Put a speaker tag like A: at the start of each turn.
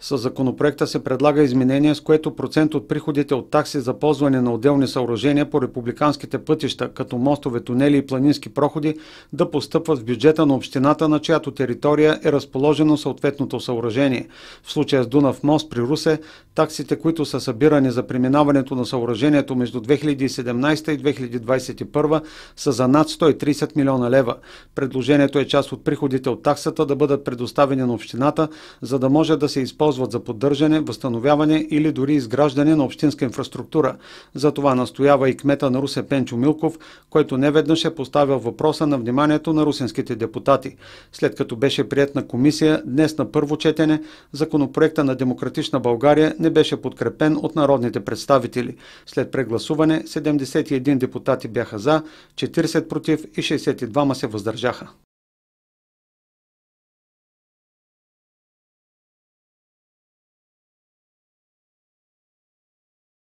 A: Със законопроекта се предлага изменение, с което процент от приходите от такси за ползване на отделни съоръжения по републиканските пътища, като мостове, тунели и планински проходи, да постъпват в бюджета на общината, на чиято територия е разположено съответното съоръжение. В случая с Дунав мост при Русе, таксите, които са събирани за преминаването на съоръжението между 2017 и 2021 са за над 130 милиона лева. Предложението е част от приходите от таксата да бъдат предоставени на общината, за да може да се използва използват за поддържане, възстановяване или дори изграждане на общинска инфраструктура. За това настоява и кмета на Русе Пенчо Милков, който неведнъж е поставил въпроса на вниманието на русинските депутати. След като беше прият на комисия, днес на първо четене законопроекта на Демократична България не беше подкрепен от народните представители. След прегласуване 71 депутати бяха за, 40 против и 62 се въздържаха.